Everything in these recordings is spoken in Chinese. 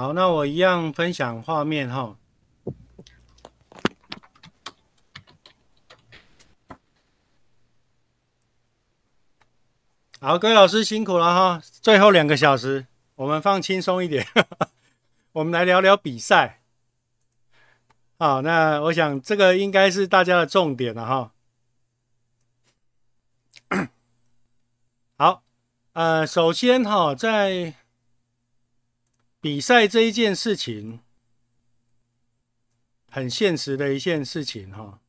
好，那我一样分享画面哈。好，各位老师辛苦了哈。最后两个小时，我们放轻松一点，我们来聊聊比赛。好，那我想这个应该是大家的重点了哈。好，呃，首先哈，在比赛这一件事情，很现实的一件事情哈。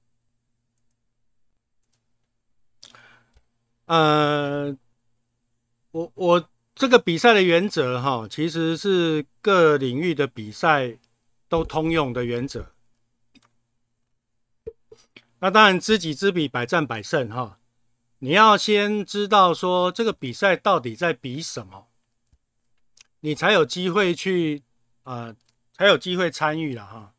呃，我我这个比赛的原则哈，其实是各领域的比赛都通用的原则。那当然，知己知彼，百战百胜哈。你要先知道说，这个比赛到底在比什么。你才有机会去，呃，才有机会参与了哈。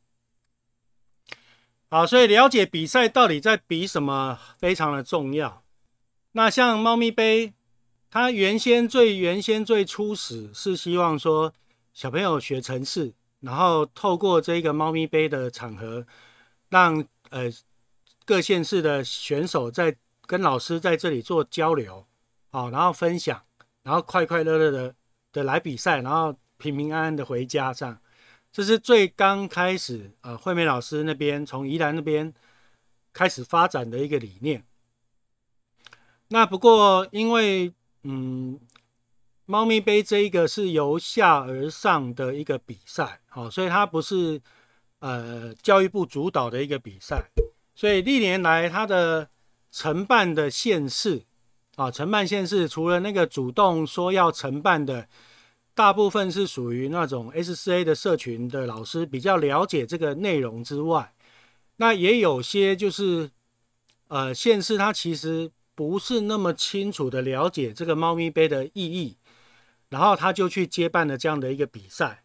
好，所以了解比赛到底在比什么非常的重要。那像猫咪杯，它原先最原先最初始是希望说小朋友学城市，然后透过这个猫咪杯的场合，让呃各县市的选手在跟老师在这里做交流，好，然后分享，然后快快乐乐的。的来比赛，然后平平安安的回家，这样，这是最刚开始啊。惠美老师那边从宜兰那边开始发展的一个理念。那不过因为，嗯，猫咪杯这一个是由下而上的一个比赛，好，所以它不是呃教育部主导的一个比赛，所以历年来它的承办的县市。啊，承办县市除了那个主动说要承办的，大部分是属于那种 S 四 A 的社群的老师比较了解这个内容之外，那也有些就是呃县市他其实不是那么清楚的了解这个猫咪杯的意义，然后他就去接办了这样的一个比赛，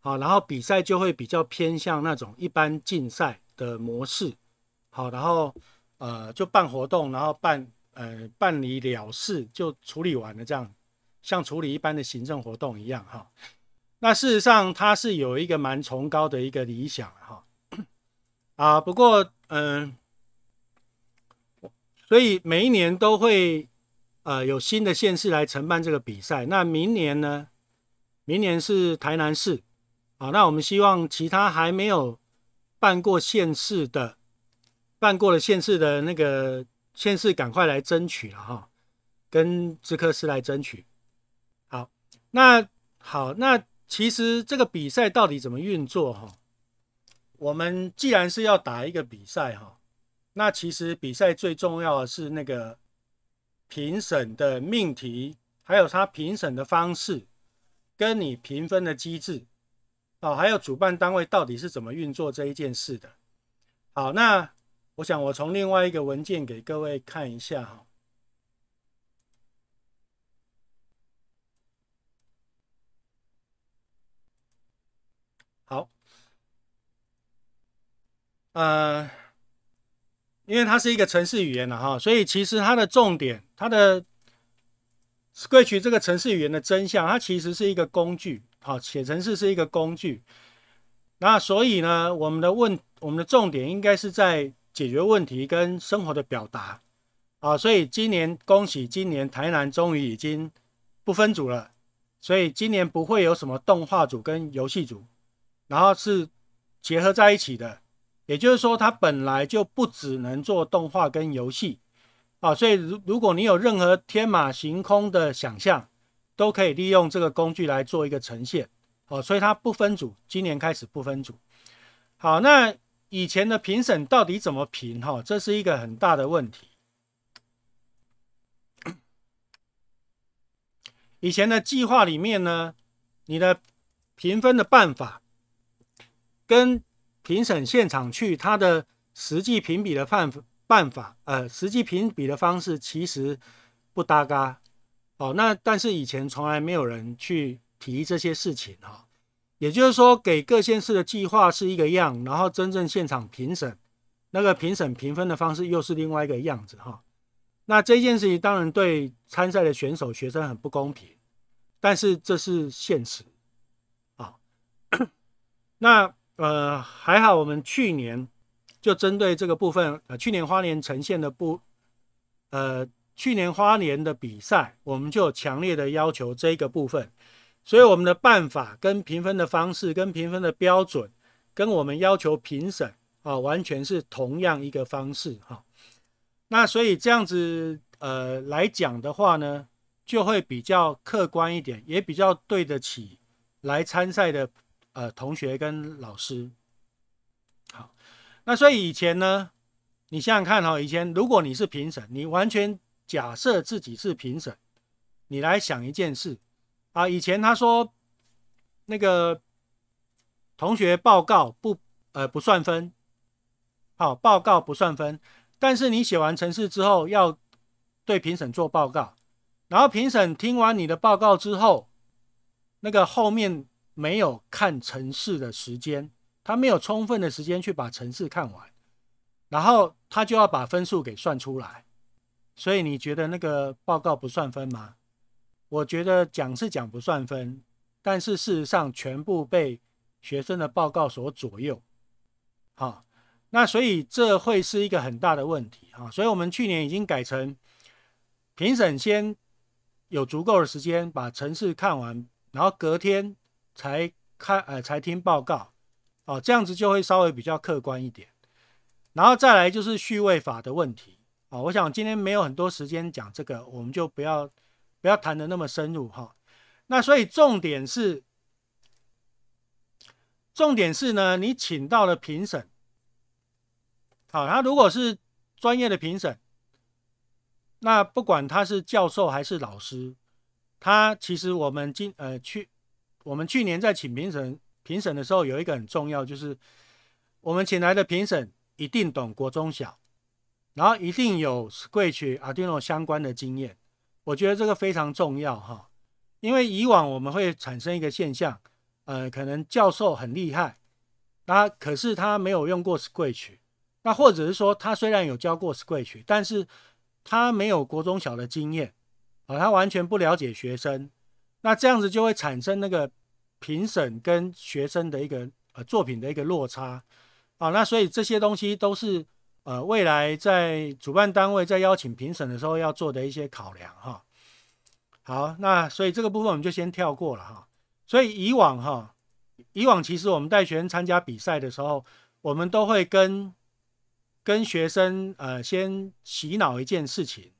好，然后比赛就会比较偏向那种一般竞赛的模式，好，然后呃就办活动，然后办。呃，办理了事就处理完了，这样像处理一般的行政活动一样哈。那事实上，它是有一个蛮崇高的一个理想哈。啊，不过嗯，所以每一年都会呃有新的县市来承办这个比赛。那明年呢？明年是台南市啊。那我们希望其他还没有办过县市的，办过了县市的那个。先是赶快来争取了哈，跟兹克斯来争取。好，那好，那其实这个比赛到底怎么运作哈？我们既然是要打一个比赛哈，那其实比赛最重要的是那个评审的命题，还有他评审的方式，跟你评分的机制哦，还有主办单位到底是怎么运作这一件事的。好，那。我想，我从另外一个文件给各位看一下哈。好，呃，因为它是一个城市语言了哈，所以其实它的重点，它的 Scratch 这个城市语言的真相，它其实是一个工具，好，写城市是一个工具。那所以呢，我们的问，我们的重点应该是在。解决问题跟生活的表达，啊，所以今年恭喜，今年台南终于已经不分组了，所以今年不会有什么动画组跟游戏组，然后是结合在一起的，也就是说，它本来就不只能做动画跟游戏，啊，所以如如果你有任何天马行空的想象，都可以利用这个工具来做一个呈现，哦，所以它不分组，今年开始不分组，好，那。以前的评审到底怎么评？哈，这是一个很大的问题。以前的计划里面呢，你的评分的办法，跟评审现场去他的实际评比的办办法，呃，实际评比的方式其实不搭嘎。哦，那但是以前从来没有人去提这些事情，哈。也就是说，给各县市的计划是一个样，然后真正现场评审那个评审评分的方式又是另外一个样子哈。那这件事情当然对参赛的选手、学生很不公平，但是这是现实啊。那呃还好，我们去年就针对这个部分，呃，去年花莲呈现的不，呃，去年花莲的比赛，我们就强烈的要求这个部分。所以我们的办法跟评分的方式、跟评分的标准、跟我们要求评审啊，完全是同样一个方式哈。那所以这样子呃来讲的话呢，就会比较客观一点，也比较对得起来参赛的呃同学跟老师。好，那所以以前呢，你想想看哈，以前如果你是评审，你完全假设自己是评审，你来想一件事。啊，以前他说那个同学报告不，呃，不算分。好，报告不算分，但是你写完程式之后要对评审做报告，然后评审听完你的报告之后，那个后面没有看程式的时间，他没有充分的时间去把程式看完，然后他就要把分数给算出来。所以你觉得那个报告不算分吗？我觉得讲是讲不算分，但是事实上全部被学生的报告所左右，好，那所以这会是一个很大的问题啊，所以我们去年已经改成评审先有足够的时间把城市看完，然后隔天才看呃才听报告，哦这样子就会稍微比较客观一点，然后再来就是序位法的问题啊，我想今天没有很多时间讲这个，我们就不要。不要谈的那么深入哈，那所以重点是，重点是呢，你请到了评审，好，他如果是专业的评审，那不管他是教授还是老师，他其实我们今呃去，我们去年在请评审评审的时候，有一个很重要就是，我们请来的评审一定懂国中小，然后一定有 Scratch Arduino 相关的经验。我觉得这个非常重要哈，因为以往我们会产生一个现象，呃，可能教授很厉害，那可是他没有用过 s r a t c h 那或者是说他虽然有教过 s r a t c h 但是他没有国中小的经验啊，他完全不了解学生，那这样子就会产生那个评审跟学生的一个呃作品的一个落差啊，那所以这些东西都是。呃，未来在主办单位在邀请评审的时候要做的一些考量哈。好，那所以这个部分我们就先跳过了哈。所以以往哈，以往其实我们带学生参加比赛的时候，我们都会跟跟学生呃先洗脑一件事情，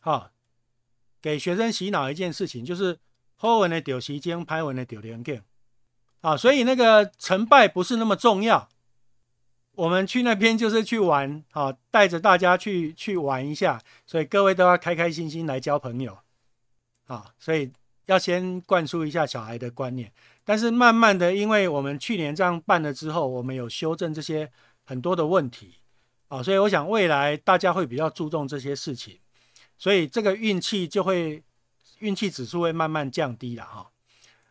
好，给学生洗脑一件事情就是好文的丢时间，拍文的丢 m e 啊，所以那个成败不是那么重要。我们去那边就是去玩啊，带着大家去去玩一下，所以各位都要开开心心来交朋友啊，所以要先灌输一下小孩的观念。但是慢慢的，因为我们去年这样办了之后，我们有修正这些很多的问题啊，所以我想未来大家会比较注重这些事情，所以这个运气就会运气指数会慢慢降低了哈。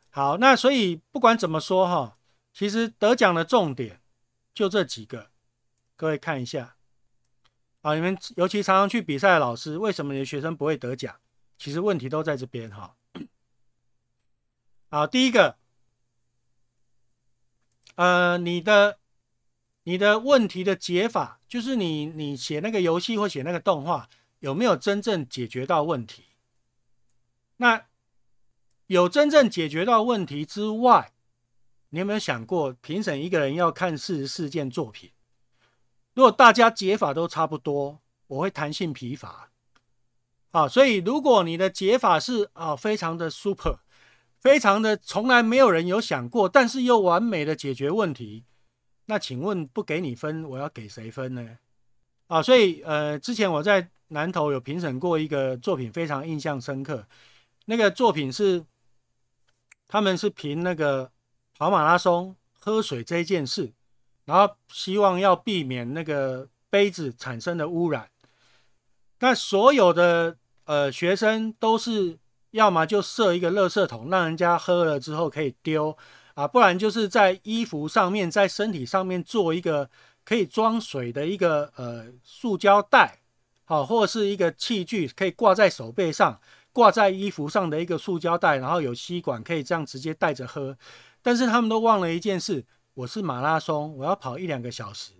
好，那所以不管怎么说哈，其实得奖的重点。就这几个，各位看一下啊！你们尤其常常去比赛的老师，为什么你的学生不会得奖？其实问题都在这边哈。啊，第一个，呃，你的你的问题的解法，就是你你写那个游戏或写那个动画，有没有真正解决到问题？那有真正解决到问题之外。你有没有想过，评审一个人要看四十四件作品？如果大家解法都差不多，我会弹性疲乏。啊，所以如果你的解法是啊，非常的 super，非常的从来没有人有想过，但是又完美的解决问题，那请问不给你分，我要给谁分呢？啊，所以呃，之前我在南投有评审过一个作品，非常印象深刻。那个作品是，他们是评那个。跑马拉松喝水这件事，然后希望要避免那个杯子产生的污染。那所有的呃学生都是要么就设一个垃圾桶，让人家喝了之后可以丢啊，不然就是在衣服上面、在身体上面做一个可以装水的一个呃塑胶袋，好，或者是一个器具可以挂在手背上、挂在衣服上的一个塑胶袋，然后有吸管可以这样直接带着喝。但是他们都忘了一件事，我是马拉松，我要跑一两个小时，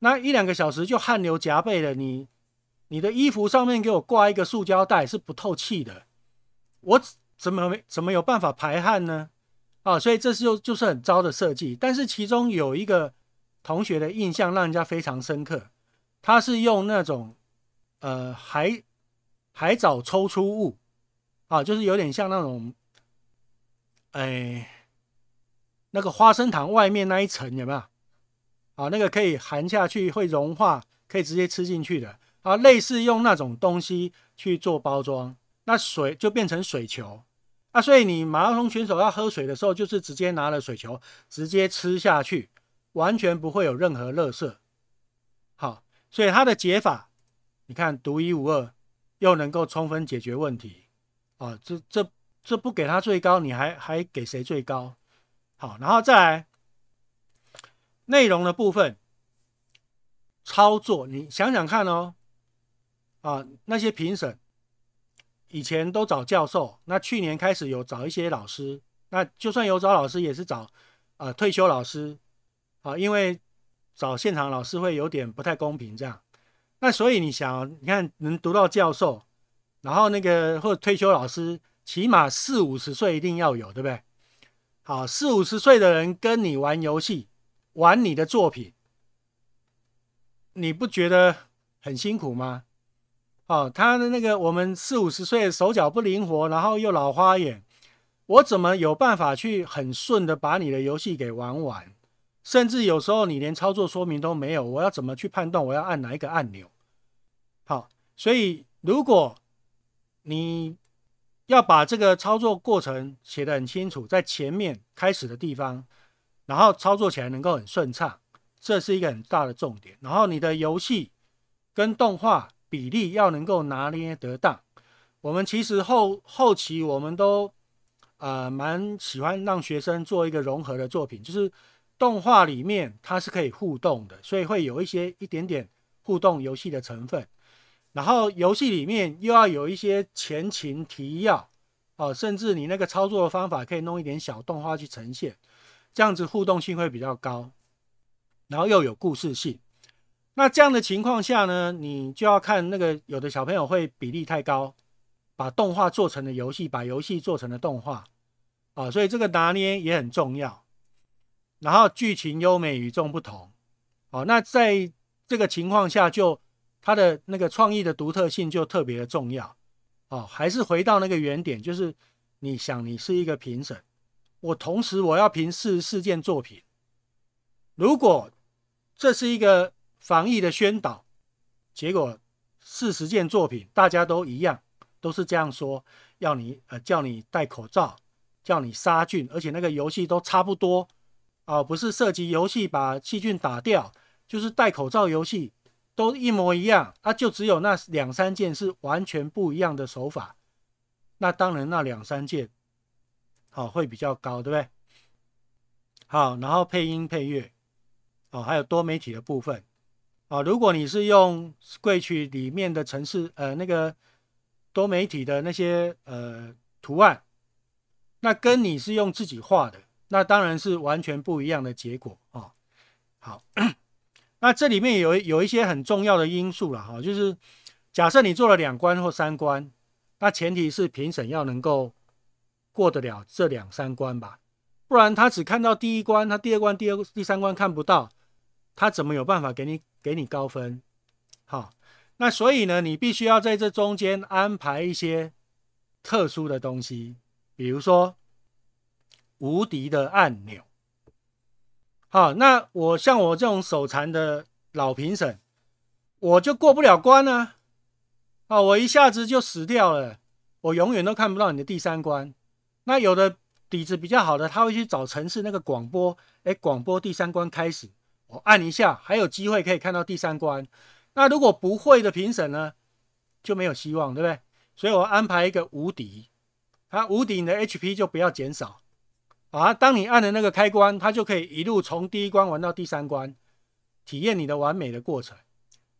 那一两个小时就汗流浃背的，你你的衣服上面给我挂一个塑胶袋是不透气的，我怎么怎么有办法排汗呢？啊，所以这是就就是很糟的设计。但是其中有一个同学的印象让人家非常深刻，他是用那种呃海海藻抽出物啊，就是有点像那种哎。那个花生糖外面那一层有没有？啊，那个可以含下去会融化，可以直接吃进去的啊，类似用那种东西去做包装，那水就变成水球啊，所以你马拉松选手要喝水的时候，就是直接拿了水球直接吃下去，完全不会有任何热色。好，所以它的解法你看独一无二，又能够充分解决问题啊，这这这不给他最高，你还还给谁最高？好，然后再来内容的部分操作，你想想看哦。啊，那些评审以前都找教授，那去年开始有找一些老师，那就算有找老师，也是找啊退休老师啊，因为找现场老师会有点不太公平这样。那所以你想，你看能读到教授，然后那个或退休老师，起码四五十岁一定要有，对不对？好，四五十岁的人跟你玩游戏，玩你的作品，你不觉得很辛苦吗？哦，他的那个我们四五十岁，手脚不灵活，然后又老花眼，我怎么有办法去很顺的把你的游戏给玩完？甚至有时候你连操作说明都没有，我要怎么去判断我要按哪一个按钮？好，所以如果你要把这个操作过程写得很清楚，在前面开始的地方，然后操作起来能够很顺畅，这是一个很大的重点。然后你的游戏跟动画比例要能够拿捏得当。我们其实后后期我们都呃蛮喜欢让学生做一个融合的作品，就是动画里面它是可以互动的，所以会有一些一点点互动游戏的成分。然后游戏里面又要有一些前情提要哦，甚至你那个操作的方法可以弄一点小动画去呈现，这样子互动性会比较高，然后又有故事性。那这样的情况下呢，你就要看那个有的小朋友会比例太高，把动画做成的游戏，把游戏做成的动画啊，所以这个拿捏也很重要。然后剧情优美与众不同哦，那在这个情况下就。它的那个创意的独特性就特别的重要，哦，还是回到那个原点，就是你想你是一个评审，我同时我要评四十四件作品，如果这是一个防疫的宣导，结果四十件作品大家都一样，都是这样说，要你呃叫你戴口罩，叫你杀菌，而且那个游戏都差不多，哦，不是涉及游戏把细菌打掉，就是戴口罩游戏。都一模一样，那就只有那两三件是完全不一样的手法。那当然，那两三件好会比较高，对不对？好，然后配音配乐，哦，还有多媒体的部分，哦，如果你是用 s k e t c h 里面的城市，呃，那个多媒体的那些呃图案，那跟你是用自己画的，那当然是完全不一样的结果啊。好。那这里面有有一些很重要的因素了哈，就是假设你做了两关或三关，那前提是评审要能够过得了这两三关吧，不然他只看到第一关，他第二关、第二第三关看不到，他怎么有办法给你给你高分？好，那所以呢，你必须要在这中间安排一些特殊的东西，比如说无敌的按钮。好，那我像我这种手残的老评审，我就过不了关呢。啊，我一下子就死掉了，我永远都看不到你的第三关。那有的底子比较好的，他会去找城市那个广播，哎，广播第三关开始，我按一下，还有机会可以看到第三关。那如果不会的评审呢，就没有希望，对不对？所以我安排一个无敌，他无敌的 HP 就不要减少。啊！当你按的那个开关，它就可以一路从第一关玩到第三关，体验你的完美的过程。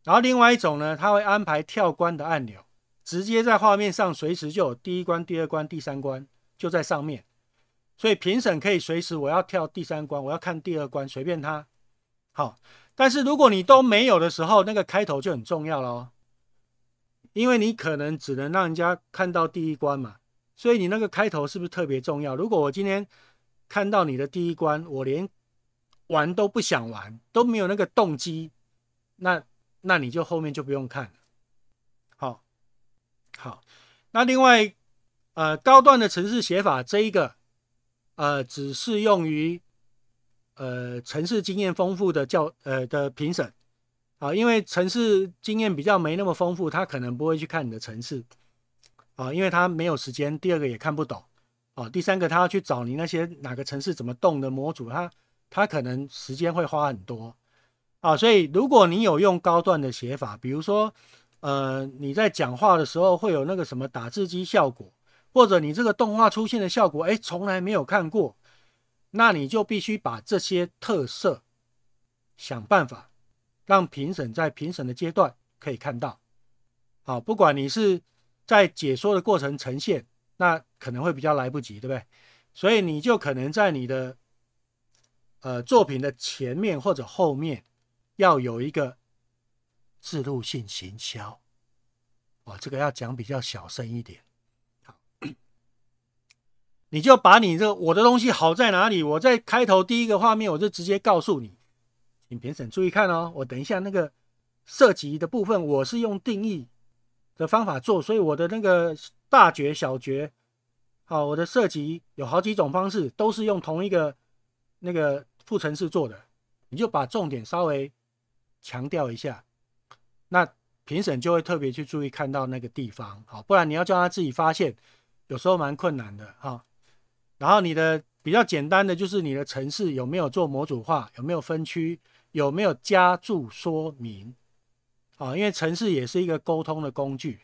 然后另外一种呢，它会安排跳关的按钮，直接在画面上随时就有第一关、第二关、第三关就在上面。所以评审可以随时，我要跳第三关，我要看第二关，随便他。好，但是如果你都没有的时候，那个开头就很重要了哦，因为你可能只能让人家看到第一关嘛。所以你那个开头是不是特别重要？如果我今天。看到你的第一关，我连玩都不想玩，都没有那个动机，那那你就后面就不用看了。好，好，那另外，呃，高段的城市写法这一个，呃，只适用于呃城市经验丰富的教呃的评审。啊，因为城市经验比较没那么丰富，他可能不会去看你的城市。啊，因为他没有时间，第二个也看不懂。啊，第三个，他要去找你那些哪个城市怎么动的模组，他他可能时间会花很多啊。所以，如果你有用高段的写法，比如说，呃，你在讲话的时候会有那个什么打字机效果，或者你这个动画出现的效果，哎，从来没有看过，那你就必须把这些特色想办法让评审在评审的阶段可以看到。好，不管你是在解说的过程呈现，那。可能会比较来不及，对不对？所以你就可能在你的呃作品的前面或者后面，要有一个制度性行销。我这个要讲比较小声一点。好，你就把你这我的东西好在哪里？我在开头第一个画面我就直接告诉你，请评审注意看哦。我等一下那个涉及的部分，我是用定义的方法做，所以我的那个大绝小绝。好，我的设计有好几种方式，都是用同一个那个副程式做的。你就把重点稍微强调一下，那评审就会特别去注意看到那个地方。好，不然你要叫他自己发现，有时候蛮困难的哈。然后你的比较简单的就是你的程式有没有做模组化，有没有分区，有没有加注说明。啊，因为程式也是一个沟通的工具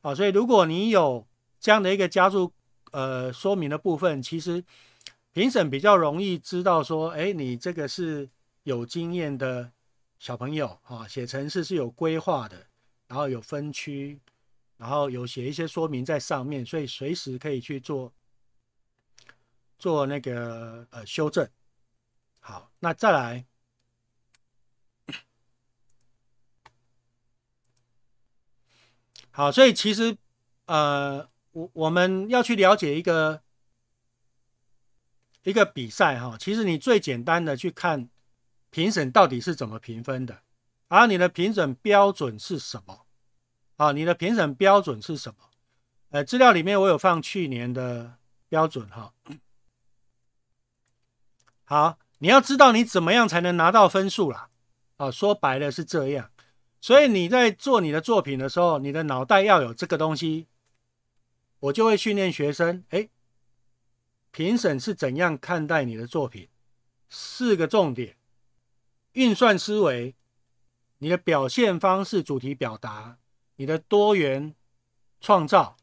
啊，所以如果你有这样的一个加注，呃，说明的部分其实评审比较容易知道，说，哎，你这个是有经验的小朋友，哈，写城市是有规划的，然后有分区，然后有写一些说明在上面，所以随时可以去做做那个呃修正。好，那再来，好，所以其实呃。我我们要去了解一个一个比赛哈，其实你最简单的去看评审到底是怎么评分的，而你的评审标准是什么？啊，你的评审标准是什么？呃，资料里面我有放去年的标准哈。好，你要知道你怎么样才能拿到分数啦？啊，说白了是这样，所以你在做你的作品的时候，你的脑袋要有这个东西。我就会训练学生，哎，评审是怎样看待你的作品？四个重点：运算思维、你的表现方式、主题表达、你的多元创造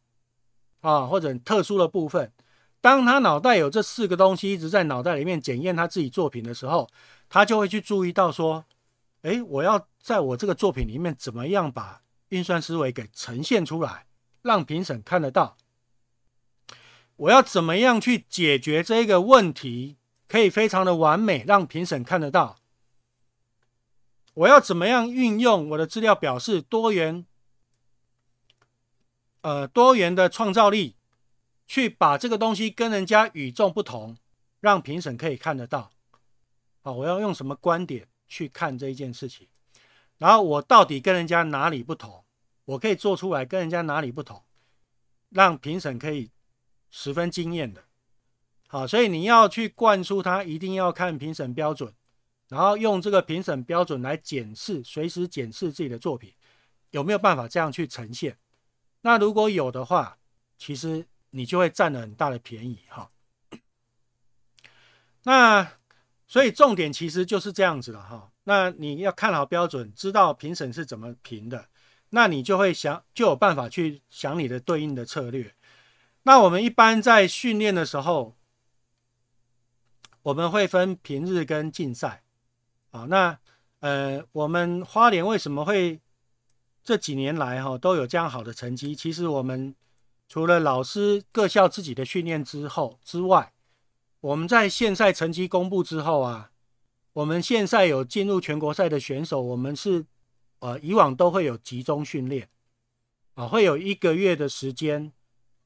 啊，或者特殊的部分。当他脑袋有这四个东西一直在脑袋里面检验他自己作品的时候，他就会去注意到说，哎，我要在我这个作品里面怎么样把运算思维给呈现出来，让评审看得到。我要怎么样去解决这一个问题，可以非常的完美，让评审看得到。我要怎么样运用我的资料，表示多元，呃，多元的创造力，去把这个东西跟人家与众不同，让评审可以看得到。好，我要用什么观点去看这一件事情，然后我到底跟人家哪里不同，我可以做出来跟人家哪里不同，让评审可以。十分惊艳的，好，所以你要去灌输他一定要看评审标准，然后用这个评审标准来检视，随时检视自己的作品有没有办法这样去呈现。那如果有的话，其实你就会占了很大的便宜，哈。那所以重点其实就是这样子了，哈。那你要看好标准，知道评审是怎么评的，那你就会想就有办法去想你的对应的策略。那我们一般在训练的时候，我们会分平日跟竞赛，啊，那呃，我们花莲为什么会这几年来哈都有这样好的成绩？其实我们除了老师各校自己的训练之后之外，我们在县赛成绩公布之后啊，我们县赛有进入全国赛的选手，我们是呃以往都会有集中训练啊，会有一个月的时间。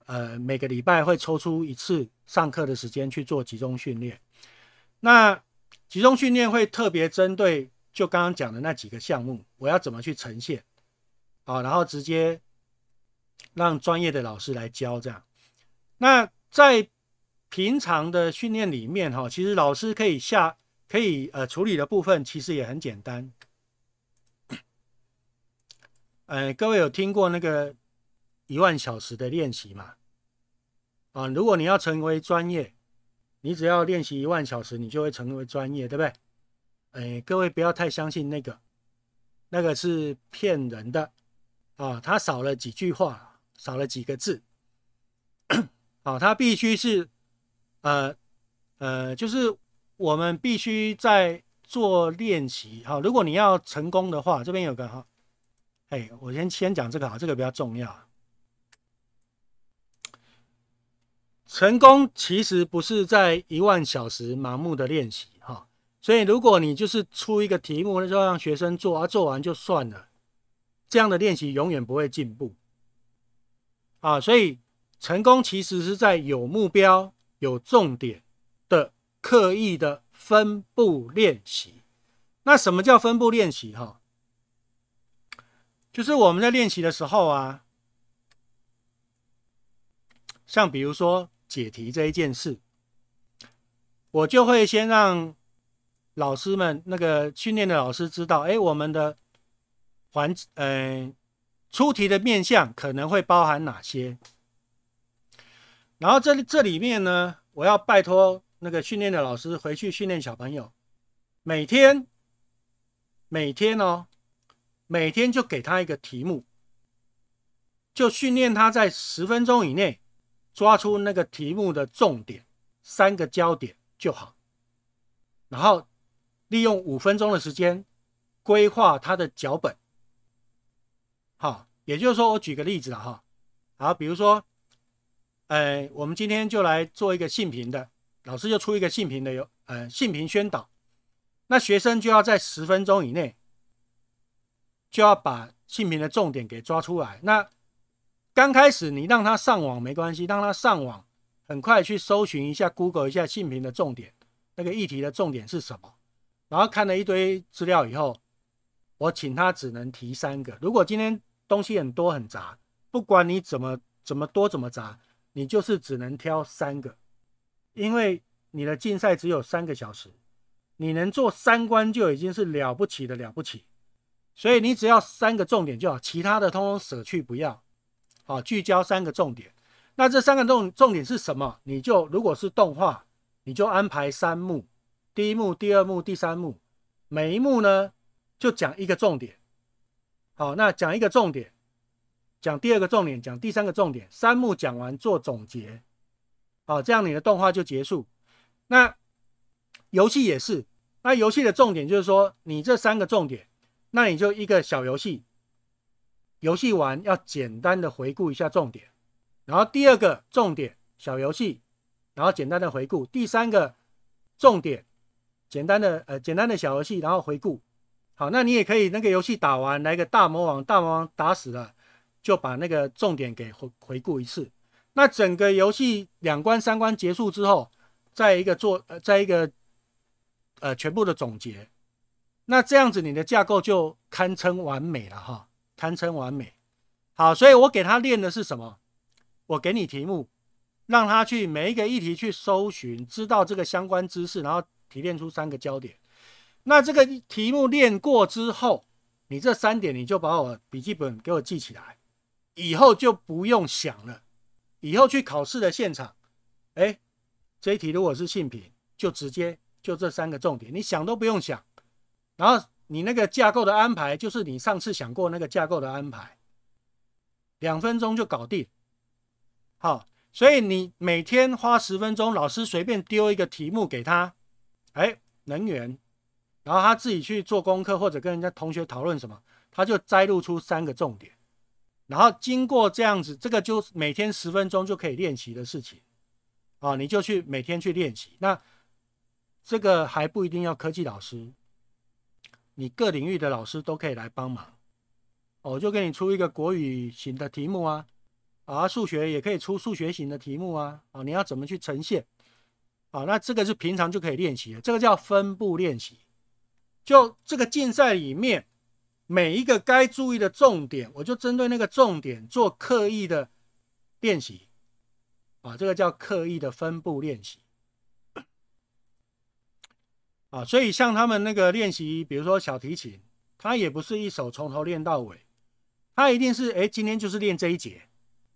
呃，每个礼拜会抽出一次上课的时间去做集中训练。那集中训练会特别针对就刚刚讲的那几个项目，我要怎么去呈现？好，然后直接让专业的老师来教这样。那在平常的训练里面，哈，其实老师可以下可以呃处理的部分，其实也很简单。呃，各位有听过那个？一万小时的练习嘛，啊，如果你要成为专业，你只要练习一万小时，你就会成为专业，对不对？哎，各位不要太相信那个，那个是骗人的啊！他少了几句话，少了几个字。好，他必须是，呃呃，就是我们必须在做练习。好，如果你要成功的话，这边有个哈，哎，我先先讲这个好，这个比较重要。成功其实不是在一万小时盲目的练习哈，所以如果你就是出一个题目，那就让学生做啊，做完就算了，这样的练习永远不会进步啊，所以成功其实是在有目标、有重点的刻意的分步练习。那什么叫分步练习哈？就是我们在练习的时候啊，像比如说。解题这一件事，我就会先让老师们那个训练的老师知道，哎，我们的环嗯出题的面向可能会包含哪些。然后这这里面呢，我要拜托那个训练的老师回去训练小朋友，每天每天哦，每天就给他一个题目，就训练他在十分钟以内。抓出那个题目的重点，三个焦点就好，然后利用五分钟的时间规划他的脚本。好，也就是说，我举个例子了哈。好，比如说，呃，我们今天就来做一个性评的，老师就出一个性评的有，呃，性评宣导，那学生就要在十分钟以内，就要把性评的重点给抓出来。那刚开始你让他上网没关系，让他上网，很快去搜寻一下，Google 一下信平的重点，那个议题的重点是什么？然后看了一堆资料以后，我请他只能提三个。如果今天东西很多很杂，不管你怎么怎么多怎么杂，你就是只能挑三个，因为你的竞赛只有三个小时，你能做三关就已经是了不起的了不起。所以你只要三个重点就好，其他的通通舍去不要。好，聚焦三个重点。那这三个重重点是什么？你就如果是动画，你就安排三幕，第一幕、第二幕、第三幕，每一幕呢就讲一个重点。好，那讲一个重点，讲第二个重点，讲第三个重点，三幕讲完做总结。好，这样你的动画就结束。那游戏也是，那游戏的重点就是说，你这三个重点，那你就一个小游戏。游戏玩要简单的回顾一下重点，然后第二个重点小游戏，然后简单的回顾。第三个重点简单的呃简单的小游戏，然后回顾。好，那你也可以那个游戏打完来个大魔王，大魔王打死了，就把那个重点给回回顾一次。那整个游戏两关三关结束之后，再一个做呃再一个呃全部的总结。那这样子你的架构就堪称完美了哈。堪称完美。好，所以我给他练的是什么？我给你题目，让他去每一个议题去搜寻，知道这个相关知识，然后提炼出三个焦点。那这个题目练过之后，你这三点你就把我笔记本给我记起来，以后就不用想了。以后去考试的现场，哎，这一题如果是性品，就直接就这三个重点，你想都不用想，然后。你那个架构的安排，就是你上次想过那个架构的安排，两分钟就搞定。好，所以你每天花十分钟，老师随便丢一个题目给他，哎，能源，然后他自己去做功课或者跟人家同学讨论什么，他就摘录出三个重点，然后经过这样子，这个就每天十分钟就可以练习的事情。啊，你就去每天去练习。那这个还不一定要科技老师。你各领域的老师都可以来帮忙，哦，就给你出一个国语型的题目啊，啊，数学也可以出数学型的题目啊，啊，你要怎么去呈现？啊，那这个是平常就可以练习的，这个叫分步练习。就这个竞赛里面每一个该注意的重点，我就针对那个重点做刻意的练习，啊，这个叫刻意的分步练习。啊，所以像他们那个练习，比如说小提琴，他也不是一首从头练到尾，他一定是哎，今天就是练这一节，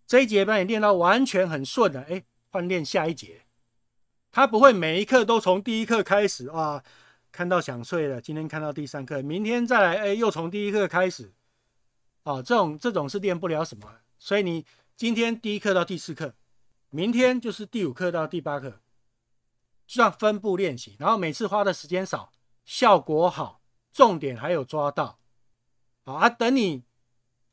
这一节把你练到完全很顺了，哎，换练下一节，他不会每一课都从第一课开始啊，看到想睡了，今天看到第三课，明天再来，哎，又从第一课开始，啊，这种这种是练不了什么，所以你今天第一课到第四课，明天就是第五课到第八课。算分步练习，然后每次花的时间少，效果好，重点还有抓到，好，啊，等你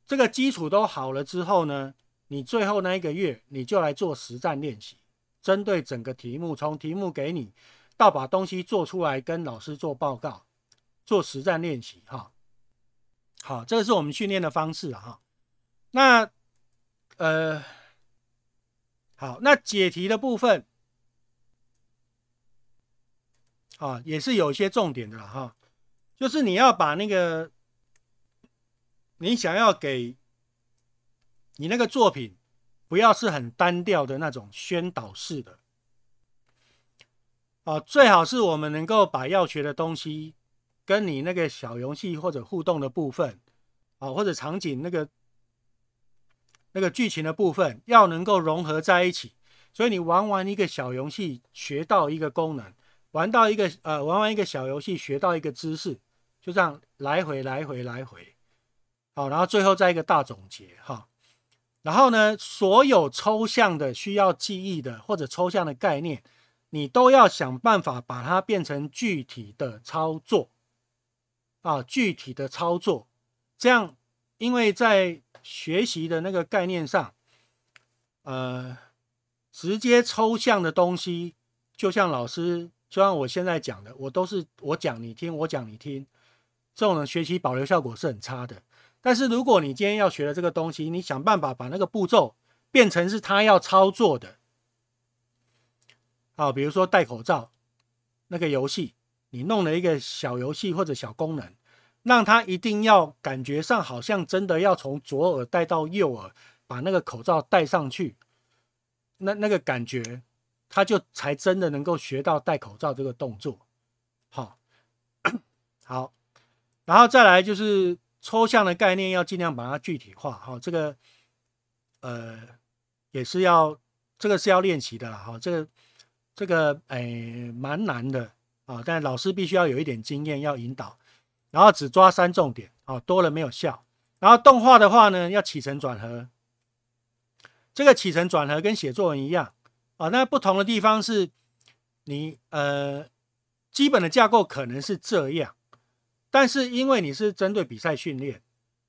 这个基础都好了之后呢，你最后那一个月，你就来做实战练习，针对整个题目，从题目给你到把东西做出来，跟老师做报告，做实战练习，哈，好，这个是我们训练的方式，哈，那，呃，好，那解题的部分。啊，也是有一些重点的哈，就是你要把那个你想要给你那个作品，不要是很单调的那种宣导式的啊，最好是我们能够把要学的东西跟你那个小游戏或者互动的部分啊，或者场景那个那个剧情的部分，要能够融合在一起，所以你玩完一个小游戏学到一个功能。玩到一个呃，玩完一个小游戏，学到一个知识，就这样来回来回来回，好，然后最后再一个大总结哈，然后呢，所有抽象的需要记忆的或者抽象的概念，你都要想办法把它变成具体的操作啊，具体的操作，这样，因为在学习的那个概念上，呃，直接抽象的东西，就像老师。就像我现在讲的，我都是我讲你听，我讲你听，这种的学习保留效果是很差的。但是如果你今天要学的这个东西，你想办法把那个步骤变成是他要操作的，好，比如说戴口罩那个游戏，你弄了一个小游戏或者小功能，让他一定要感觉上好像真的要从左耳戴到右耳，把那个口罩戴上去，那那个感觉。他就才真的能够学到戴口罩这个动作，好 好，然后再来就是抽象的概念要尽量把它具体化，好，这个呃也是要这个是要练习的，哈，这个这个哎蛮难的啊，但老师必须要有一点经验要引导，然后只抓三重点，啊，多了没有效，然后动画的话呢要起承转合，这个起承转合跟写作文一样。啊，那不同的地方是，你呃，基本的架构可能是这样，但是因为你是针对比赛训练，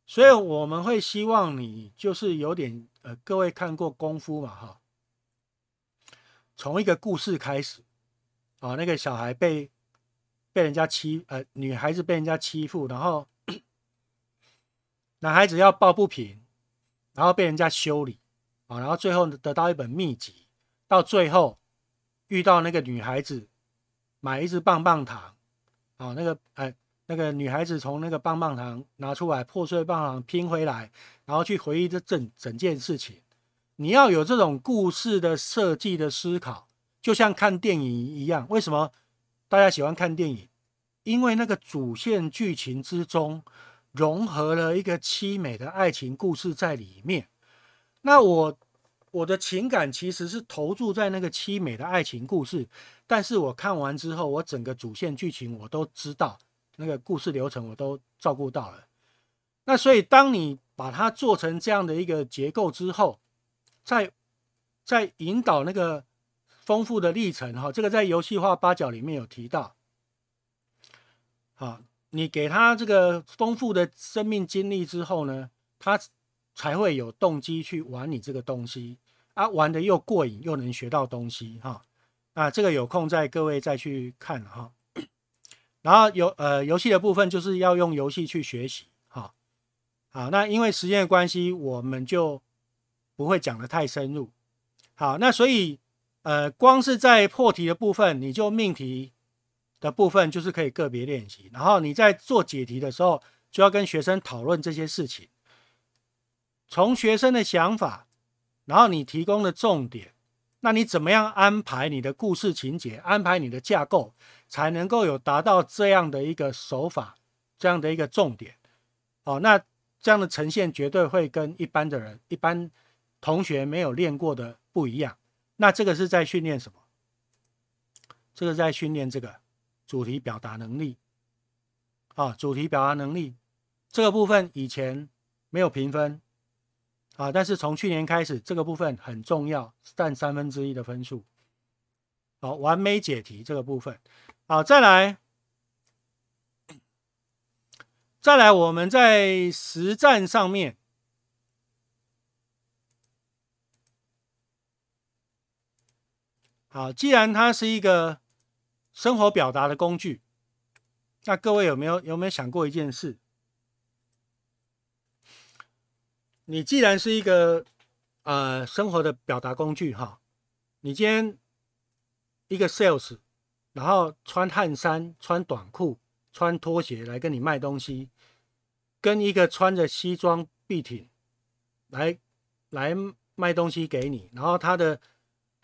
所以我们会希望你就是有点呃，各位看过功夫嘛哈，从一个故事开始，啊，那个小孩被被人家欺，呃，女孩子被人家欺负，然后男孩子要抱不平，然后被人家修理，啊，然后最后得到一本秘籍。到最后，遇到那个女孩子买一支棒棒糖，哦，那个哎，那个女孩子从那个棒棒糖拿出来破碎棒棒拼回来，然后去回忆这整整件事情。你要有这种故事的设计的思考，就像看电影一样，为什么大家喜欢看电影？因为那个主线剧情之中融合了一个凄美的爱情故事在里面。那我。我的情感其实是投注在那个凄美的爱情故事，但是我看完之后，我整个主线剧情我都知道，那个故事流程我都照顾到了。那所以，当你把它做成这样的一个结构之后，在在引导那个丰富的历程哈，这个在游戏化八角里面有提到。好，你给他这个丰富的生命经历之后呢，他。才会有动机去玩你这个东西啊，玩的又过瘾又能学到东西哈啊！这个有空再各位再去看哈。然后游呃游戏的部分就是要用游戏去学习哈。好，那因为时间的关系，我们就不会讲的太深入。好，那所以呃光是在破题的部分，你就命题的部分就是可以个别练习，然后你在做解题的时候就要跟学生讨论这些事情。从学生的想法，然后你提供的重点，那你怎么样安排你的故事情节，安排你的架构，才能够有达到这样的一个手法，这样的一个重点？哦，那这样的呈现绝对会跟一般的人、一般同学没有练过的不一样。那这个是在训练什么？这个在训练这个主题表达能力啊，主题表达能力这个部分以前没有评分。啊！但是从去年开始，这个部分很重要，占三分之一的分数。好，完美解题这个部分。好，再来，再来，我们在实战上面。好，既然它是一个生活表达的工具，那各位有没有有没有想过一件事？你既然是一个呃生活的表达工具哈，你今天一个 sales，然后穿汗衫、穿短裤、穿拖鞋来跟你卖东西，跟一个穿着西装笔挺来来卖东西给你，然后他的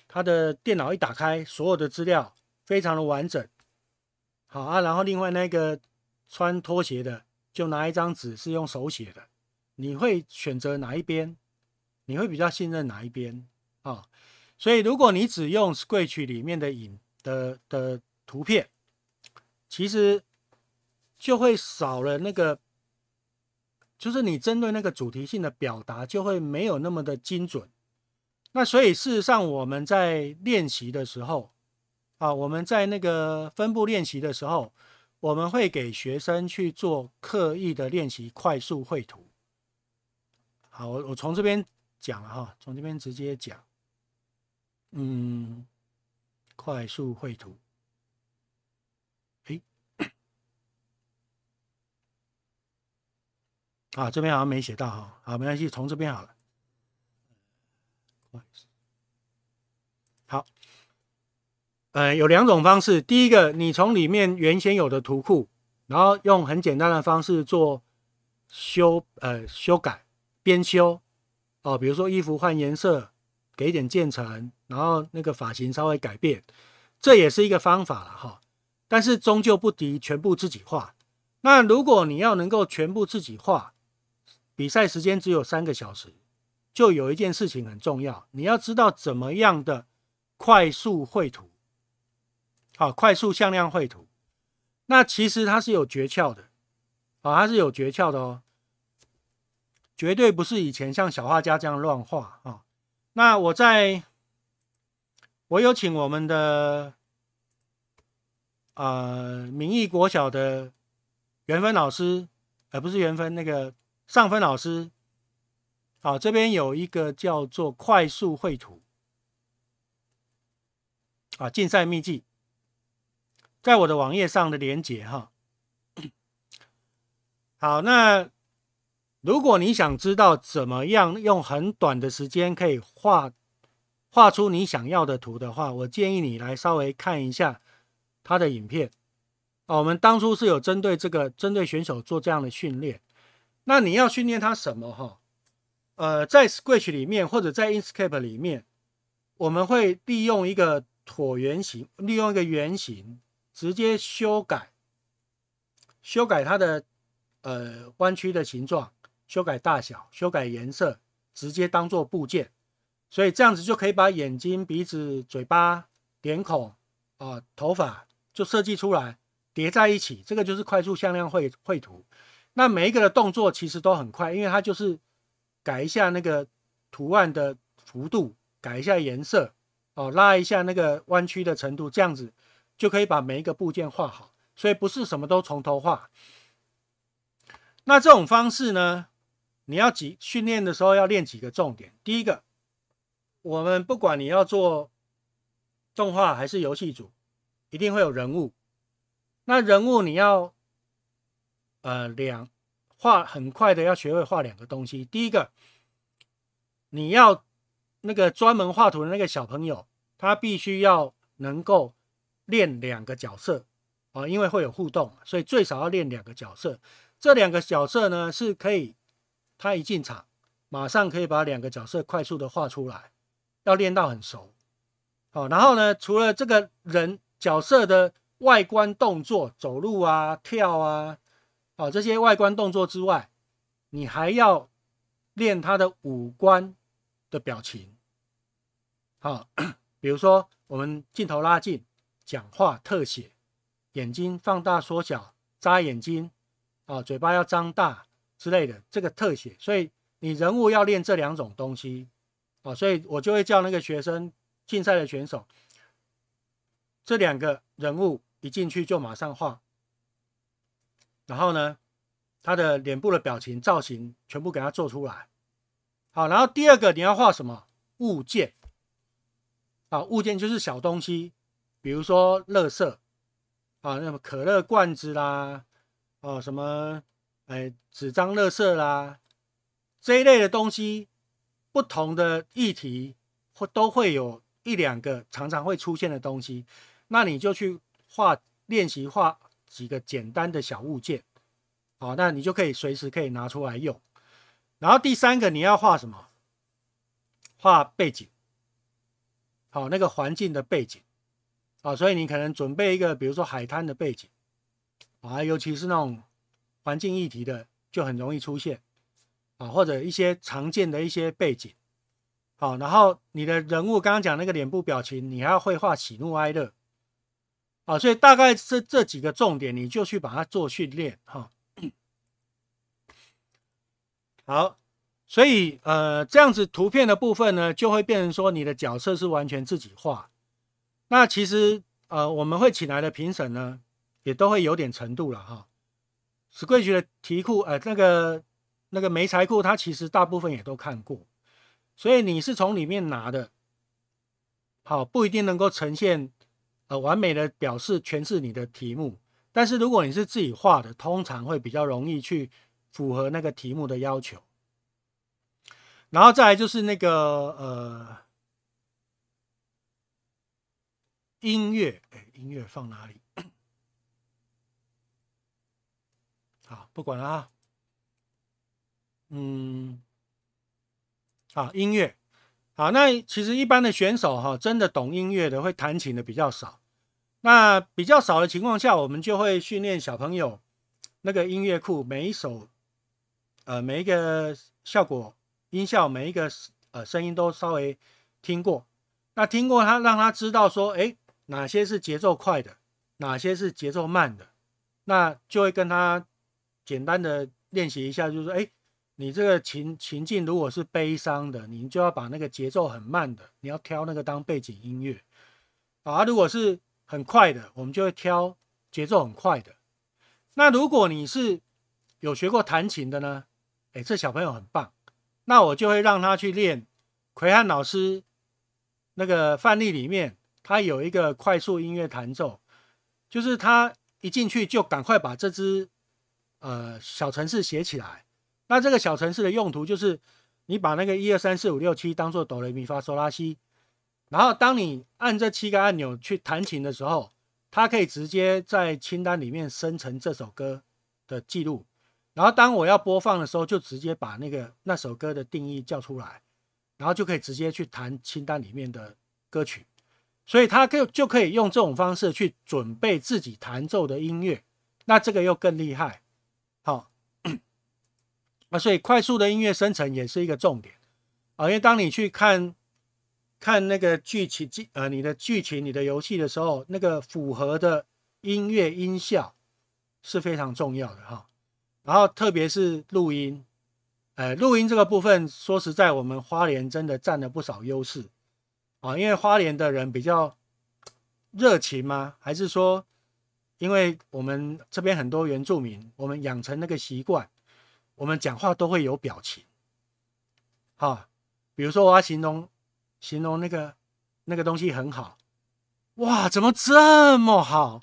他的电脑一打开，所有的资料非常的完整，好啊，然后另外那个穿拖鞋的就拿一张纸是用手写的。你会选择哪一边？你会比较信任哪一边啊？所以，如果你只用 s r a t c h 里面的影的的图片，其实就会少了那个，就是你针对那个主题性的表达就会没有那么的精准。那所以，事实上我们在练习的时候啊，我们在那个分布练习的时候，我们会给学生去做刻意的练习，快速绘图。好，我我从这边讲了哈，从这边直接讲，嗯，快速绘图，哎，啊，这边好像没写到哈，好，没关系，从这边好了。好，呃，有两种方式，第一个，你从里面原先有的图库，然后用很简单的方式做修呃修改。边修哦，比如说衣服换颜色，给点渐层，然后那个发型稍微改变，这也是一个方法了哈。但是终究不敌全部自己画。那如果你要能够全部自己画，比赛时间只有三个小时，就有一件事情很重要，你要知道怎么样的快速绘图，好，快速向量绘图。那其实它是有诀窍的，哦，它是有诀窍的哦。绝对不是以前像小画家这样乱画啊！那我在，我有请我们的，呃，民意国小的元芬老师，而不是元芬那个尚芬老师，啊，这边有一个叫做快速绘图，啊，竞赛秘籍，在我的网页上的连接哈。好，那。如果你想知道怎么样用很短的时间可以画画出你想要的图的话，我建议你来稍微看一下他的影片。哦，我们当初是有针对这个针对选手做这样的训练。那你要训练他什么？哈，呃，在 s k i t c h 里面或者在 Inkscape 里面，我们会利用一个椭圆形，利用一个圆形，直接修改修改它的呃弯曲的形状。修改大小，修改颜色，直接当做部件，所以这样子就可以把眼睛、鼻子、嘴巴、脸孔、哦，头发就设计出来，叠在一起。这个就是快速向量绘绘图。那每一个的动作其实都很快，因为它就是改一下那个图案的幅度，改一下颜色，哦拉一下那个弯曲的程度，这样子就可以把每一个部件画好。所以不是什么都从头画。那这种方式呢？你要几训练的时候要练几个重点。第一个，我们不管你要做动画还是游戏组，一定会有人物。那人物你要呃两画很快的要学会画两个东西。第一个，你要那个专门画图的那个小朋友，他必须要能够练两个角色啊，因为会有互动，所以最少要练两个角色。这两个角色呢是可以。他一进场，马上可以把两个角色快速的画出来，要练到很熟。好，然后呢，除了这个人角色的外观动作，走路啊、跳啊，哦、这些外观动作之外，你还要练他的五官的表情。好，比如说我们镜头拉近，讲话特写，眼睛放大缩小，眨眼睛，啊，嘴巴要张大。之类的这个特写，所以你人物要练这两种东西啊，所以我就会叫那个学生竞赛的选手，这两个人物一进去就马上画，然后呢，他的脸部的表情造型全部给他做出来，好，然后第二个你要画什么物件啊？物件就是小东西，比如说垃圾啊，那么可乐罐子啦，啊什么。呃，纸张、乐色啦这一类的东西，不同的议题或都会有一两个常常会出现的东西，那你就去画练习画几个简单的小物件，好，那你就可以随时可以拿出来用。然后第三个你要画什么？画背景，好，那个环境的背景啊，所以你可能准备一个，比如说海滩的背景啊，尤其是那种。环境议题的就很容易出现啊，或者一些常见的一些背景，好，然后你的人物刚刚讲那个脸部表情，你还要会画喜怒哀乐，啊，所以大概是这几个重点，你就去把它做训练哈。好，所以呃这样子图片的部分呢，就会变成说你的角色是完全自己画。那其实呃我们会请来的评审呢，也都会有点程度了哈。史规矩的题库，呃，那个那个煤材库，他其实大部分也都看过，所以你是从里面拿的，好不一定能够呈现呃完美的表示诠释你的题目，但是如果你是自己画的，通常会比较容易去符合那个题目的要求。然后再来就是那个呃音乐，哎，音乐放哪里？好，不管了啊。嗯，好，音乐。好，那其实一般的选手哈，真的懂音乐的会弹琴的比较少。那比较少的情况下，我们就会训练小朋友那个音乐库，每一首，呃，每一个效果音效，每一个呃声音都稍微听过。那听过他，让他知道说，哎，哪些是节奏快的，哪些是节奏慢的，那就会跟他。简单的练习一下，就是说，哎，你这个情情境如果是悲伤的，你就要把那个节奏很慢的，你要挑那个当背景音乐啊。如果是很快的，我们就会挑节奏很快的。那如果你是有学过弹琴的呢，哎，这小朋友很棒，那我就会让他去练奎汉老师那个范例里面，他有一个快速音乐弹奏，就是他一进去就赶快把这支。呃，小城市写起来，那这个小城市的用途就是，你把那个一二三四五六七当做哆来咪发嗦拉西，然后当你按这七个按钮去弹琴的时候，它可以直接在清单里面生成这首歌的记录，然后当我要播放的时候，就直接把那个那首歌的定义叫出来，然后就可以直接去弹清单里面的歌曲，所以它可就可以用这种方式去准备自己弹奏的音乐，那这个又更厉害。啊，所以快速的音乐生成也是一个重点啊，因为当你去看看那个剧情，呃，你的剧情、你的游戏的时候，那个符合的音乐音效是非常重要的哈。然后特别是录音，哎，录音这个部分，说实在，我们花莲真的占了不少优势啊，因为花莲的人比较热情吗？还是说，因为我们这边很多原住民，我们养成那个习惯。我们讲话都会有表情，哈，比如说我要形容形容那个那个东西很好，哇，怎么这么好？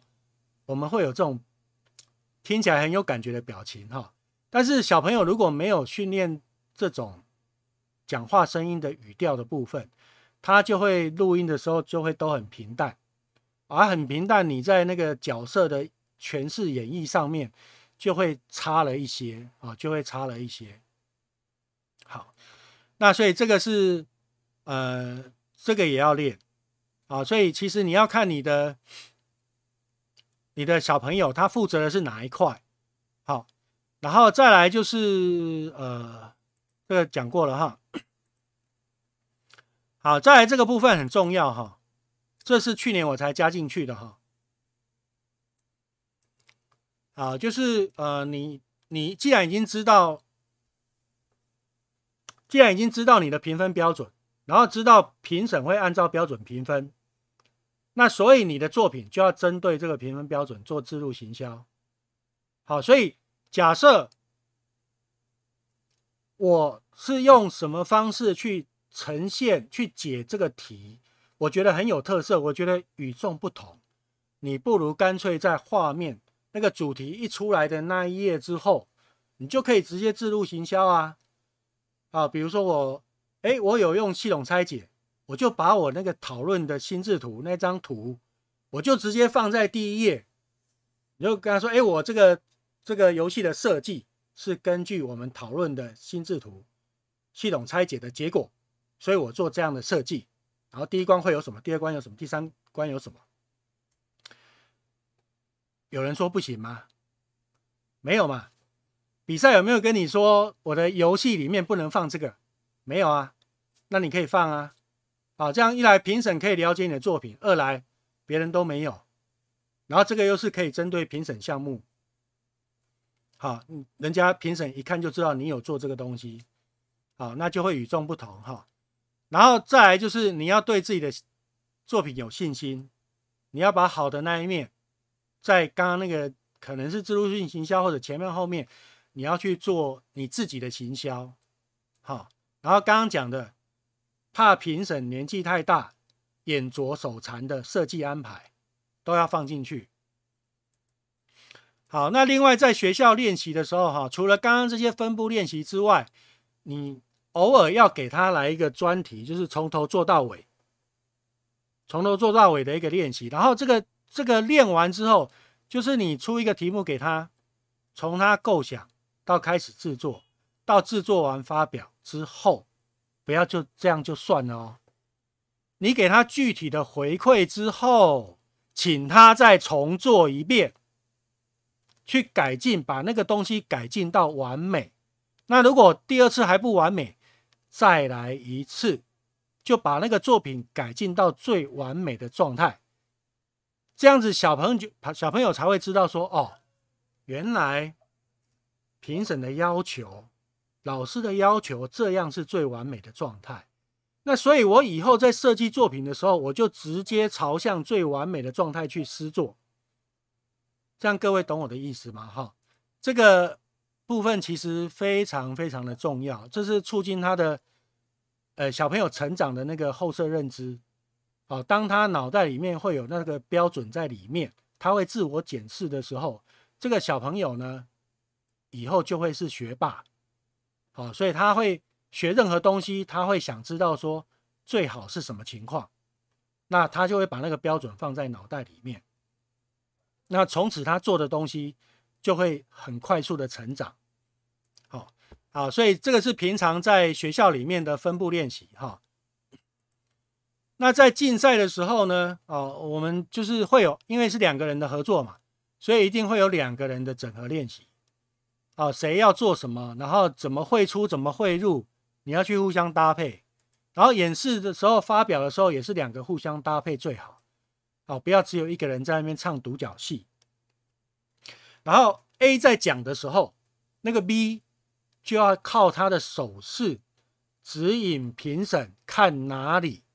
我们会有这种听起来很有感觉的表情，哈。但是小朋友如果没有训练这种讲话声音的语调的部分，他就会录音的时候就会都很平淡，而很平淡。你在那个角色的诠释演绎上面。就会差了一些啊，就会差了一些。好，那所以这个是呃，这个也要练啊。所以其实你要看你的你的小朋友他负责的是哪一块。好，然后再来就是呃，这个讲过了哈。好，再来这个部分很重要哈，这是去年我才加进去的哈。啊，就是呃，你你既然已经知道，既然已经知道你的评分标准，然后知道评审会按照标准评分，那所以你的作品就要针对这个评分标准做自路行销。好，所以假设我是用什么方式去呈现去解这个题，我觉得很有特色，我觉得与众不同。你不如干脆在画面。那个主题一出来的那一页之后，你就可以直接自入行销啊啊！比如说我，哎，我有用系统拆解，我就把我那个讨论的心智图那张图，我就直接放在第一页，你就跟他说，哎，我这个这个游戏的设计是根据我们讨论的心智图系统拆解的结果，所以我做这样的设计。然后第一关会有什么？第二关有什么？第三关有什么？有人说不行吗？没有嘛？比赛有没有跟你说我的游戏里面不能放这个？没有啊，那你可以放啊。啊，这样一来，评审可以了解你的作品；二来别人都没有，然后这个又是可以针对评审项目。好，人家评审一看就知道你有做这个东西。好，那就会与众不同哈。然后再来就是你要对自己的作品有信心，你要把好的那一面。在刚刚那个可能是自助性行销，或者前面后面你要去做你自己的行销，好。然后刚刚讲的怕评审年纪太大、眼拙手残的设计安排都要放进去。好，那另外在学校练习的时候，哈，除了刚刚这些分布练习之外，你偶尔要给他来一个专题，就是从头做到尾，从头做到尾的一个练习。然后这个。这个练完之后，就是你出一个题目给他，从他构想到开始制作，到制作完发表之后，不要就这样就算了哦。你给他具体的回馈之后，请他再重做一遍，去改进，把那个东西改进到完美。那如果第二次还不完美，再来一次，就把那个作品改进到最完美的状态。这样子，小朋友就小朋友才会知道说哦，原来评审的要求、老师的要求，这样是最完美的状态。那所以，我以后在设计作品的时候，我就直接朝向最完美的状态去施作。这样各位懂我的意思吗？哈，这个部分其实非常非常的重要，这是促进他的呃小朋友成长的那个后设认知。哦，当他脑袋里面会有那个标准在里面，他会自我检视的时候，这个小朋友呢，以后就会是学霸。哦，所以他会学任何东西，他会想知道说最好是什么情况，那他就会把那个标准放在脑袋里面，那从此他做的东西就会很快速的成长。好，好，所以这个是平常在学校里面的分布练习，哈。那在竞赛的时候呢，哦，我们就是会有，因为是两个人的合作嘛，所以一定会有两个人的整合练习。哦，谁要做什么，然后怎么汇出，怎么汇入，你要去互相搭配。然后演示的时候，发表的时候，也是两个互相搭配最好。哦，不要只有一个人在那边唱独角戏。然后 A 在讲的时候，那个 B 就要靠他的手势指引评审看哪里。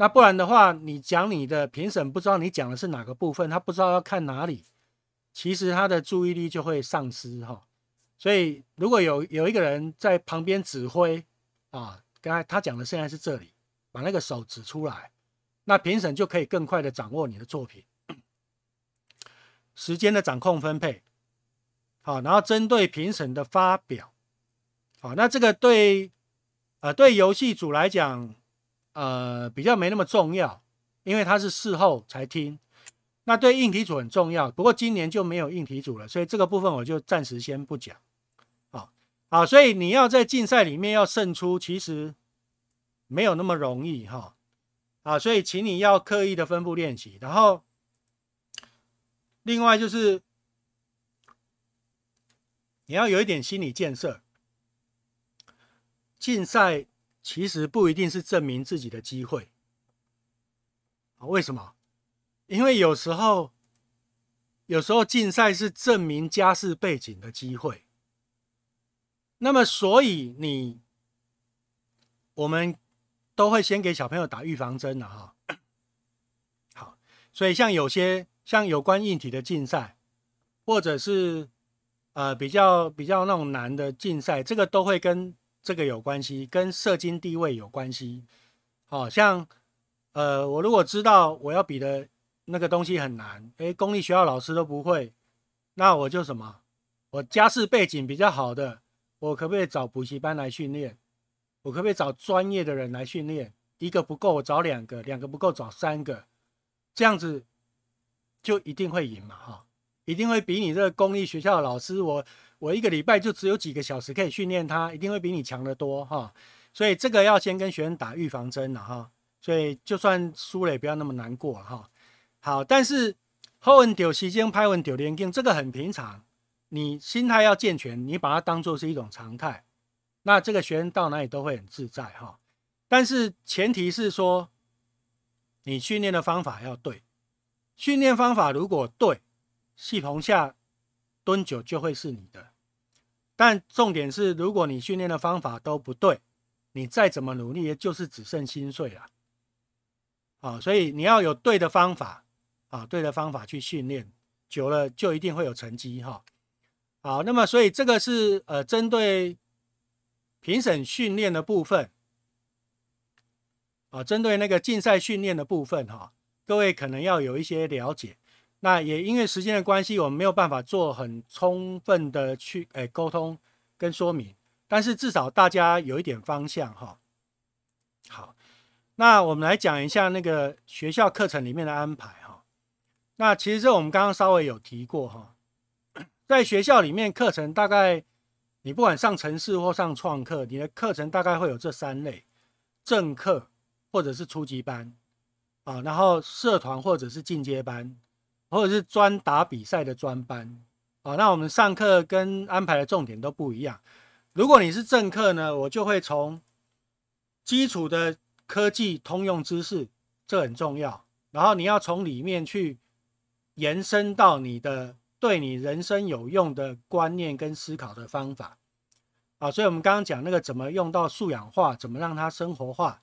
那不然的话，你讲你的评审不知道你讲的是哪个部分，他不知道要看哪里，其实他的注意力就会丧失哈。所以如果有有一个人在旁边指挥啊，刚才他讲的现在是这里，把那个手指出来，那评审就可以更快的掌握你的作品，时间的掌控分配。好，然后针对评审的发表，好，那这个对呃对游戏组来讲。呃，比较没那么重要，因为他是事后才听，那对应题组很重要。不过今年就没有应题组了，所以这个部分我就暂时先不讲。好，好，所以你要在竞赛里面要胜出，其实没有那么容易哈。啊，所以请你要刻意的分布练习，然后另外就是你要有一点心理建设，竞赛。其实不一定是证明自己的机会，啊？为什么？因为有时候，有时候竞赛是证明家世背景的机会。那么，所以你，我们都会先给小朋友打预防针的哈。好，所以像有些像有关硬体的竞赛，或者是呃比较比较那种难的竞赛，这个都会跟。这个有关系，跟社经地位有关系。好像，呃，我如果知道我要比的那个东西很难，哎，公立学校老师都不会，那我就什么？我家世背景比较好的，我可不可以找补习班来训练？我可不可以找专业的人来训练？一个不够，我找两个；两个不够，找三个。这样子就一定会赢嘛，哈！一定会比你这个公立学校的老师我。我一个礼拜就只有几个小时可以训练它，一定会比你强得多哈。所以这个要先跟学生打预防针了哈。所以就算输了，也不要那么难过哈。好，但是后文丢时间，拍文丢连根，这个很平常。你心态要健全，你把它当做是一种常态，那这个学生到哪里都会很自在哈。但是前提是说，你训练的方法要对。训练方法如果对，系统下蹲久就会是你的。但重点是，如果你训练的方法都不对，你再怎么努力，就是只剩心碎了。啊，所以你要有对的方法，啊，对的方法去训练，久了就一定会有成绩哈。好，那么所以这个是呃，针对评审训练的部分，啊，针对那个竞赛训练的部分哈，各位可能要有一些了解。那也因为时间的关系，我们没有办法做很充分的去诶沟通跟说明，但是至少大家有一点方向哈。好，那我们来讲一下那个学校课程里面的安排哈。那其实这我们刚刚稍微有提过哈，在学校里面课程大概你不管上城市或上创课，你的课程大概会有这三类：正课或者是初级班啊，然后社团或者是进阶班。或者是专打比赛的专班，啊，那我们上课跟安排的重点都不一样。如果你是正课呢，我就会从基础的科技通用知识，这很重要。然后你要从里面去延伸到你的对你人生有用的观念跟思考的方法，啊，所以我们刚刚讲那个怎么用到素养化，怎么让它生活化，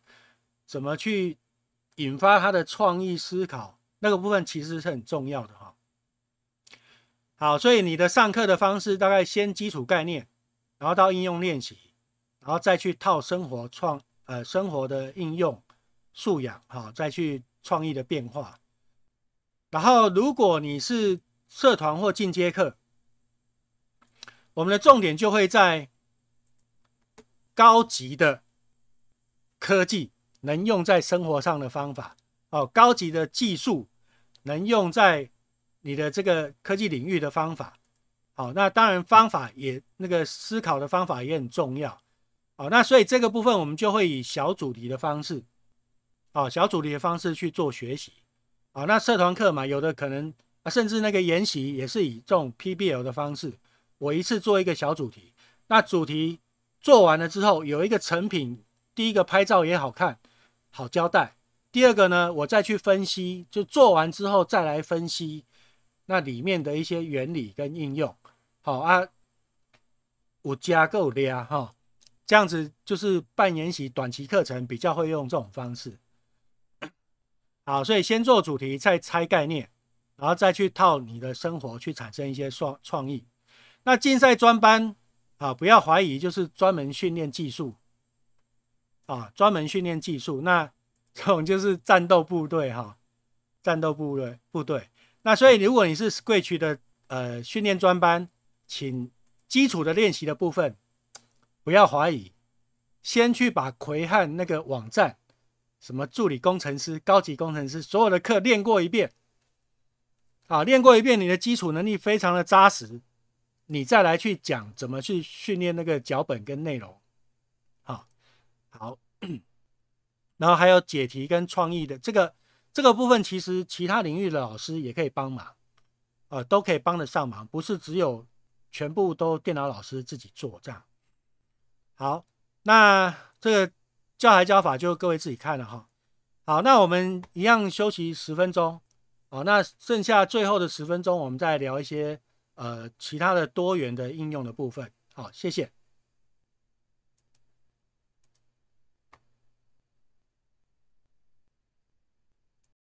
怎么去引发他的创意思考。那个部分其实是很重要的哈。好，所以你的上课的方式大概先基础概念，然后到应用练习，然后再去套生活创呃生活的应用素养，好，再去创意的变化。然后如果你是社团或进阶课，我们的重点就会在高级的科技能用在生活上的方法。哦，高级的技术能用在你的这个科技领域的方法，好，那当然方法也那个思考的方法也很重要，好，那所以这个部分我们就会以小主题的方式，哦，小主题的方式去做学习，好，那社团课嘛，有的可能啊，甚至那个研习也是以这种 PBL 的方式，我一次做一个小主题，那主题做完了之后有一个成品，第一个拍照也好看，好交代。第二个呢，我再去分析，就做完之后再来分析那里面的一些原理跟应用。好啊，我加够了哈，这样子就是半年期短期课程比较会用这种方式。好，所以先做主题，再拆概念，然后再去套你的生活去产生一些创创意。那竞赛专班啊，不要怀疑，就是专门训练技术啊，专门训练技术那。这种就是战斗部队哈，战斗部队部队。那所以如果你是 c 区的呃训练专班，请基础的练习的部分不要怀疑，先去把魁汉那个网站什么助理工程师、高级工程师所有的课练过一遍啊，练过一遍你的基础能力非常的扎实，你再来去讲怎么去训练那个脚本跟内容。好，好。然后还有解题跟创意的这个这个部分，其实其他领域的老师也可以帮忙啊，都可以帮得上忙，不是只有全部都电脑老师自己做这样。好，那这个教材教法就各位自己看了哈。好，那我们一样休息十分钟。好，那剩下最后的十分钟，我们再聊一些呃其他的多元的应用的部分。好，谢谢。